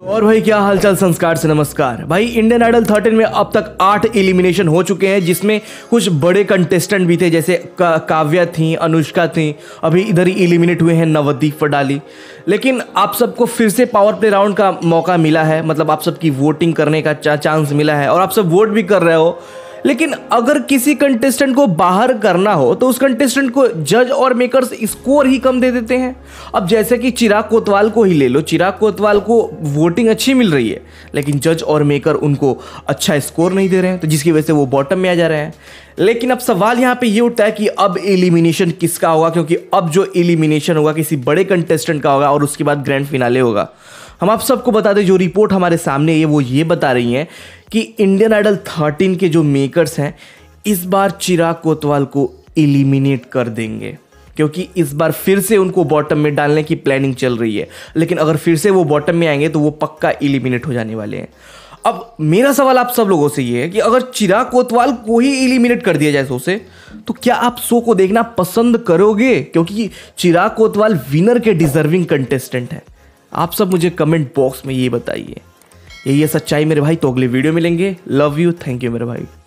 तो और भाई क्या हालचाल संस्कार से नमस्कार भाई इंडियन आइडल थर्टीन में अब तक आठ एलिमिनेशन हो चुके हैं जिसमें कुछ बड़े कंटेस्टेंट भी थे जैसे का, काव्या थी अनुष्का थी अभी इधर ही एलिमिनेट हुए हैं नवदीप फडाली लेकिन आप सबको फिर से पावर प्ले राउंड का मौका मिला है मतलब आप सबकी वोटिंग करने का चा, चांस मिला है और आप सब वोट भी कर रहे हो लेकिन अगर किसी कंटेस्टेंट को बाहर करना हो तो उस कंटेस्टेंट को जज और मेकर्स स्कोर ही कम दे देते हैं अब जैसे कि चिराग कोतवाल को ही ले लो चिराग कोतवाल को वोटिंग अच्छी मिल रही है लेकिन जज और मेकर उनको अच्छा स्कोर नहीं दे रहे हैं तो जिसकी वजह से वो बॉटम में आ जा रहे हैं लेकिन अब सवाल यहाँ पे ये उठता है कि अब एलिमिनेशन किसका होगा क्योंकि अब जो एलिमिनेशन होगा किसी बड़े कंटेस्टेंट का होगा और उसके बाद ग्रैंड फिनाले होगा हम आप सबको बता दें जो रिपोर्ट हमारे सामने है वो ये बता रही हैं कि इंडियन आइडल 13 के जो मेकर्स हैं इस बार चिराग कोतवाल को इलिमिनेट कर देंगे क्योंकि इस बार फिर से उनको बॉटम में डालने की प्लानिंग चल रही है लेकिन अगर फिर से वो बॉटम में आएंगे तो वो पक्का इलिमिनेट हो जाने वाले हैं अब मेरा सवाल आप सब लोगों से ये है कि अगर चिराग कोतवाल को ही इलिमिनेट कर दिया जाए शो से तो क्या आप शो को देखना पसंद करोगे क्योंकि चिराग कोतवाल विनर के डिजर्विंग कंटेस्टेंट हैं आप सब मुझे कमेंट बॉक्स में ये बताइए यही है सच्चाई मेरे भाई तो अगले वीडियो मिलेंगे लव यू थैंक यू मेरे भाई